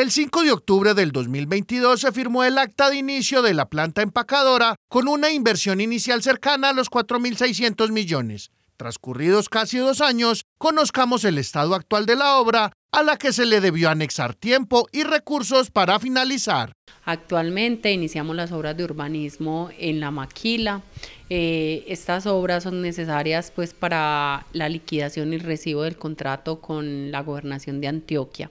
El 5 de octubre del 2022 se firmó el acta de inicio de la planta empacadora con una inversión inicial cercana a los 4.600 millones. Transcurridos casi dos años, conozcamos el estado actual de la obra a la que se le debió anexar tiempo y recursos para finalizar. Actualmente iniciamos las obras de urbanismo en la maquila. Eh, estas obras son necesarias pues, para la liquidación y recibo del contrato con la gobernación de Antioquia.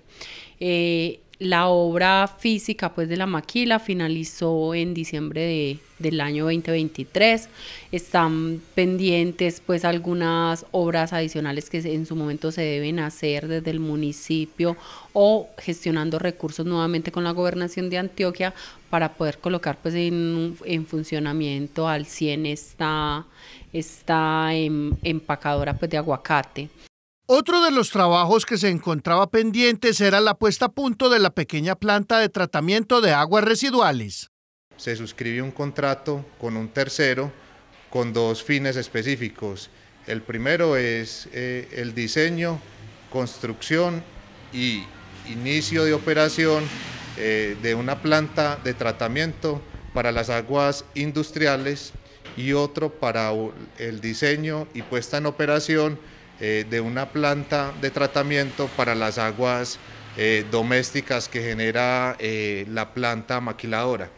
Eh, la obra física pues, de la maquila finalizó en diciembre del año 2023. Están pendientes pues, algunas obras adicionales que en su momento se deben hacer desde el municipio o gestionando recursos nuevamente con la gobernación de Antioquia para poder colocar pues, en, funcionamiento al 100 esta, esta em, empacadora pues, de aguacate. Otro de los trabajos que se encontraba pendientes era la puesta a punto de la pequeña planta de tratamiento de aguas residuales. Se suscribió un contrato con un tercero con dos fines específicos. El primero es eh, el diseño, construcción y inicio de operación eh, de una planta de tratamiento para las aguas industriales y otro para el diseño y puesta en operación eh, de una planta de tratamiento para las aguas eh, domésticas que genera eh, la planta maquiladora.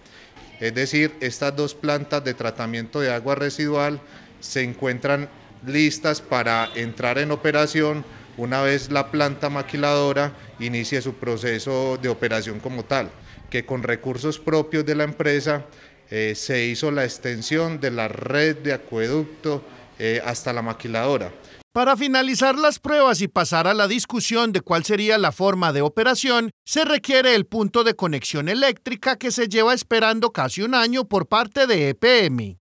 Es decir, estas dos plantas de tratamiento de agua residual se encuentran listas para entrar en operación una vez la planta maquiladora inicie su proceso de operación como tal, que con recursos propios de la empresa se hizo la extensión de la red de acueducto hasta la maquiladora. Para finalizar las pruebas y pasar a la discusión de cuál sería la forma de operación, se requiere el punto de conexión eléctrica que se lleva esperando casi un año por parte de EPM.